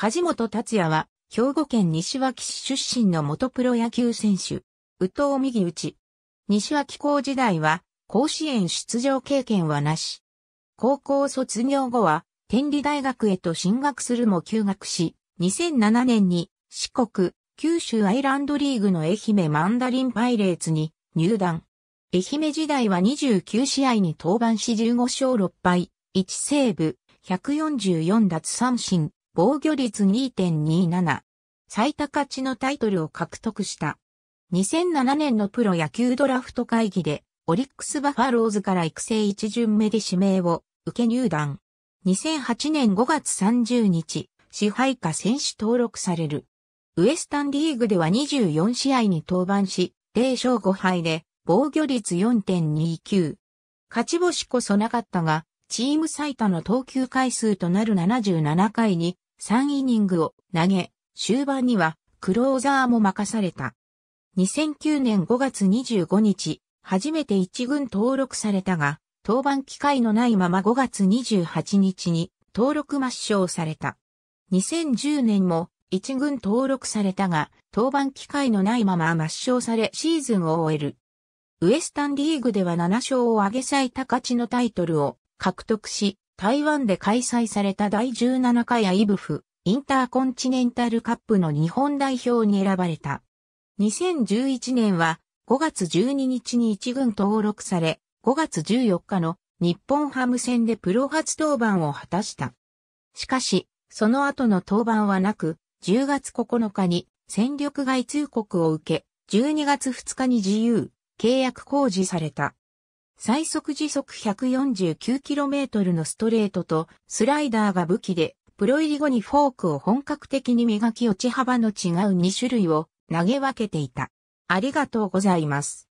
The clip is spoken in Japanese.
梶本達也は、兵庫県西脇市出身の元プロ野球選手、宇藤右内。西脇校時代は、甲子園出場経験はなし。高校卒業後は、天理大学へと進学するも休学し、2007年に、四国、九州アイランドリーグの愛媛マンダリンパイレーツに入団。愛媛時代は29試合に登板し15勝6敗、1セーブ、144奪三振、防御率2.27、最多勝ちのタイトルを獲得した。2007年のプロ野球ドラフト会議で、オリックスバファローズから育成一巡目で指名を受け入団。2008年5月30日、支配下選手登録される。ウエスタンリーグでは24試合に登板し、0勝5敗で防御率4.29。勝ち星こそなかったが、チーム最多の投球回数となる77回に3イニングを投げ、終盤にはクローザーも任された。2009年5月25日、初めて一軍登録されたが、登板機会のないまま5月28日に登録抹消された。2010年も一軍登録されたが、登板機会のないまま抹消されシーズンを終える。ウエスタンリーグでは7勝を挙げ最高値のタイトルを獲得し、台湾で開催された第17回アイブフインターコンチネンタルカップの日本代表に選ばれた。2011年は5月12日に一軍登録され、5月14日の日本ハム戦でプロ初登板を果たした。しかし、その後の登板はなく、10月9日に戦力外通告を受け、12月2日に自由、契約公示された。最速時速 149km のストレートとスライダーが武器で、プロ入り後にフォークを本格的に磨き落ち幅の違う2種類を投げ分けていた。ありがとうございます。